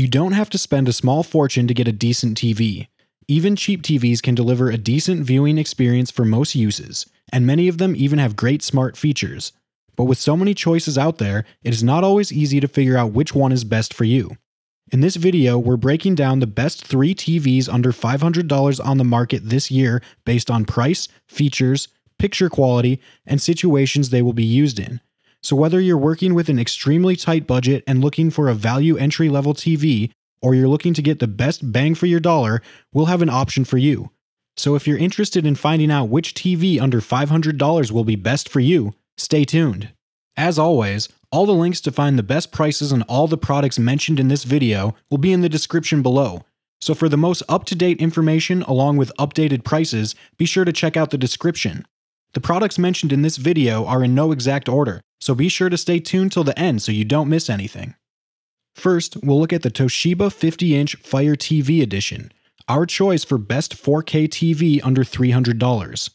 You don't have to spend a small fortune to get a decent TV. Even cheap TVs can deliver a decent viewing experience for most uses, and many of them even have great smart features. But with so many choices out there, it is not always easy to figure out which one is best for you. In this video, we're breaking down the best three TVs under $500 on the market this year based on price, features, picture quality, and situations they will be used in. So, whether you're working with an extremely tight budget and looking for a value entry level TV, or you're looking to get the best bang for your dollar, we'll have an option for you. So, if you're interested in finding out which TV under $500 will be best for you, stay tuned. As always, all the links to find the best prices on all the products mentioned in this video will be in the description below. So, for the most up to date information along with updated prices, be sure to check out the description. The products mentioned in this video are in no exact order, so be sure to stay tuned till the end so you don't miss anything. First, we'll look at the Toshiba 50 inch Fire TV Edition, our choice for best 4K TV under $300.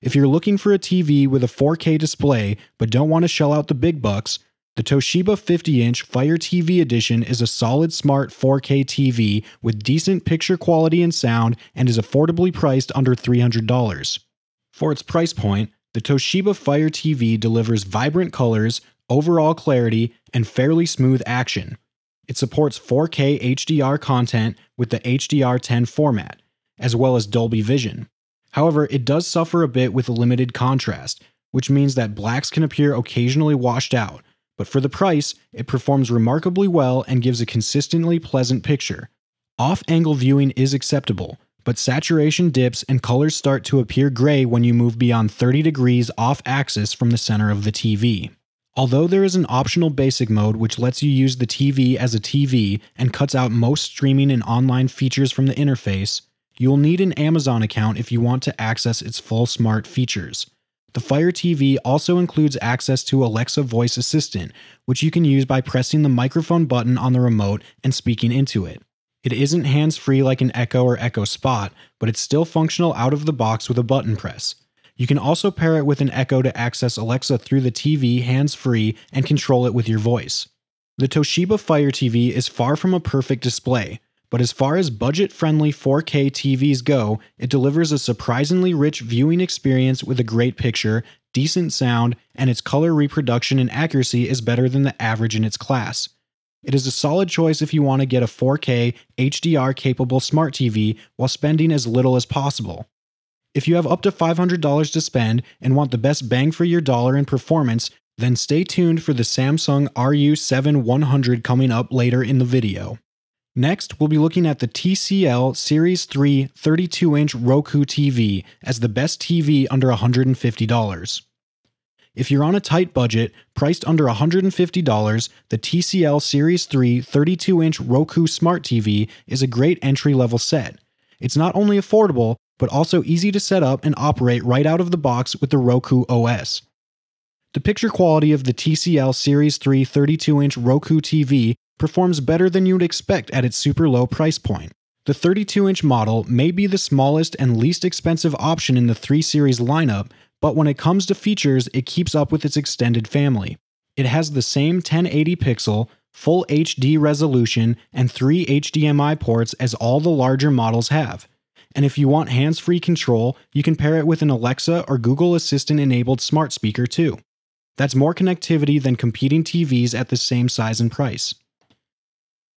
If you're looking for a TV with a 4K display but don't want to shell out the big bucks, the Toshiba 50 inch Fire TV Edition is a solid smart 4K TV with decent picture quality and sound and is affordably priced under $300. For its price point, the Toshiba Fire TV delivers vibrant colors, overall clarity, and fairly smooth action. It supports 4K HDR content with the HDR10 format, as well as Dolby Vision. However, it does suffer a bit with limited contrast, which means that blacks can appear occasionally washed out, but for the price, it performs remarkably well and gives a consistently pleasant picture. Off angle viewing is acceptable, but saturation dips and colors start to appear gray when you move beyond 30 degrees off axis from the center of the TV. Although there is an optional basic mode which lets you use the TV as a TV and cuts out most streaming and online features from the interface, you'll need an Amazon account if you want to access its full smart features. The Fire TV also includes access to Alexa Voice Assistant, which you can use by pressing the microphone button on the remote and speaking into it. It isn't hands free like an Echo or Echo Spot, but it's still functional out of the box with a button press. You can also pair it with an Echo to access Alexa through the TV hands free and control it with your voice. The Toshiba Fire TV is far from a perfect display, but as far as budget friendly 4K TVs go, it delivers a surprisingly rich viewing experience with a great picture, decent sound, and its color reproduction and accuracy is better than the average in its class. It is a solid choice if you want to get a 4K HDR capable smart TV while spending as little as possible. If you have up to $500 to spend and want the best bang for your dollar in performance, then stay tuned for the Samsung RU7100 coming up later in the video. Next, we'll be looking at the TCL Series 3 32 inch Roku TV as the best TV under $150. If you're on a tight budget, priced under $150, the TCL Series 3 32 inch Roku Smart TV is a great entry level set. It's not only affordable, but also easy to set up and operate right out of the box with the Roku OS. The picture quality of the TCL Series 3 32 inch Roku TV performs better than you'd expect at its super low price point. The 32 inch model may be the smallest and least expensive option in the 3 Series lineup, but when it comes to features, it keeps up with its extended family. It has the same 1080 pixel, full HD resolution, and three HDMI ports as all the larger models have. And if you want hands free control, you can pair it with an Alexa or Google Assistant enabled smart speaker too. That's more connectivity than competing TVs at the same size and price.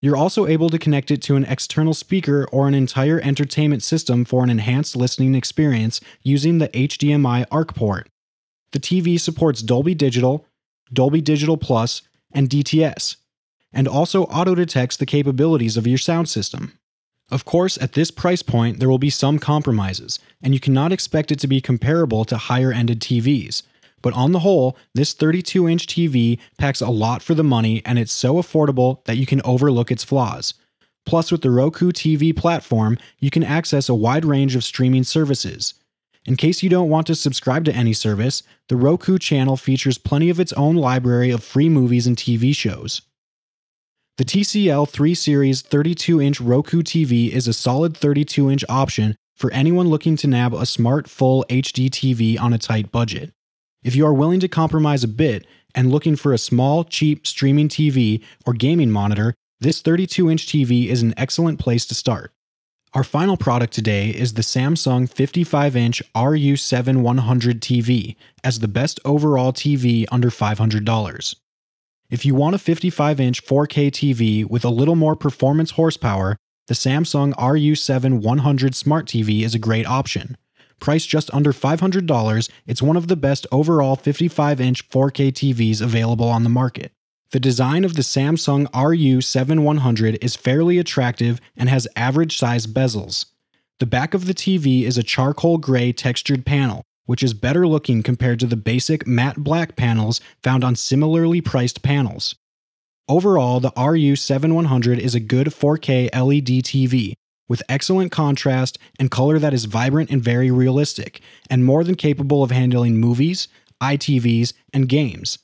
You're also able to connect it to an external speaker or an entire entertainment system for an enhanced listening experience using the HDMI ARC port. The TV supports Dolby Digital, Dolby Digital Plus, and DTS, and also auto detects the capabilities of your sound system. Of course, at this price point, there will be some compromises, and you cannot expect it to be comparable to higher ended TVs. But on the whole, this 32 inch TV packs a lot for the money and it's so affordable that you can overlook its flaws. Plus, with the Roku TV platform, you can access a wide range of streaming services. In case you don't want to subscribe to any service, the Roku channel features plenty of its own library of free movies and TV shows. The TCL 3 Series 32 inch Roku TV is a solid 32 inch option for anyone looking to nab a smart, full HD TV on a tight budget. If you are willing to compromise a bit and looking for a small, cheap streaming TV or gaming monitor, this 32 inch TV is an excellent place to start. Our final product today is the Samsung 55 inch RU7100 TV, as the best overall TV under $500. If you want a 55 inch 4K TV with a little more performance horsepower, the Samsung RU7100 Smart TV is a great option priced just under $500, it's one of the best overall 55 inch 4K TVs available on the market. The design of the Samsung RU7100 is fairly attractive and has average size bezels. The back of the TV is a charcoal gray textured panel, which is better looking compared to the basic matte black panels found on similarly priced panels. Overall, the RU7100 is a good 4K LED TV, with excellent contrast and color that is vibrant and very realistic, and more than capable of handling movies, ITVs, and games.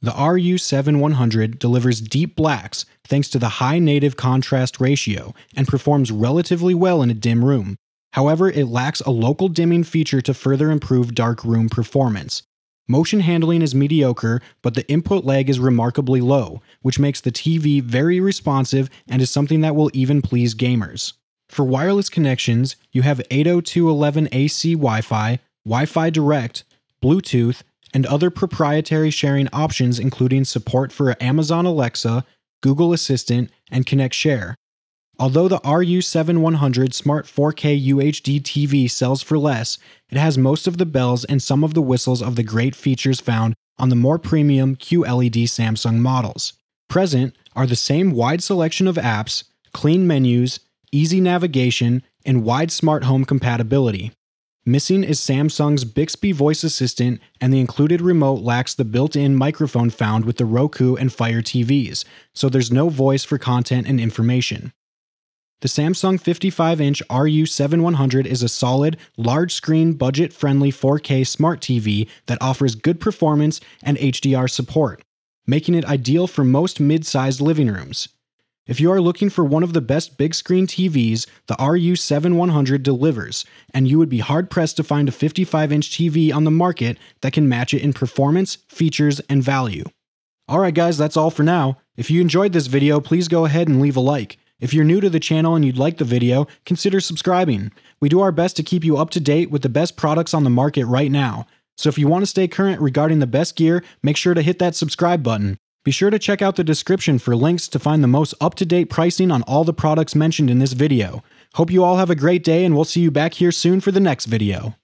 The RU7100 delivers deep blacks thanks to the high native contrast ratio and performs relatively well in a dim room. However, it lacks a local dimming feature to further improve dark room performance. Motion handling is mediocre, but the input lag is remarkably low, which makes the TV very responsive and is something that will even please gamers. For wireless connections, you have 802.11ac Wi Fi, Wi Fi Direct, Bluetooth, and other proprietary sharing options, including support for Amazon Alexa, Google Assistant, and Connect Share. Although the RU7100 Smart 4K UHD TV sells for less, it has most of the bells and some of the whistles of the great features found on the more premium QLED Samsung models. Present are the same wide selection of apps, clean menus, easy navigation, and wide smart home compatibility. Missing is Samsung's Bixby voice assistant, and the included remote lacks the built in microphone found with the Roku and Fire TVs, so there's no voice for content and information. The Samsung 55 inch RU7100 is a solid, large screen, budget friendly 4K smart TV that offers good performance and HDR support, making it ideal for most mid sized living rooms. If you are looking for one of the best big screen TVs, the RU7100 delivers, and you would be hard pressed to find a 55 inch TV on the market that can match it in performance, features, and value. Alright, guys, that's all for now. If you enjoyed this video, please go ahead and leave a like. If you're new to the channel and you'd like the video, consider subscribing. We do our best to keep you up to date with the best products on the market right now. So if you want to stay current regarding the best gear, make sure to hit that subscribe button. Be sure to check out the description for links to find the most up-to-date pricing on all the products mentioned in this video. Hope you all have a great day and we'll see you back here soon for the next video.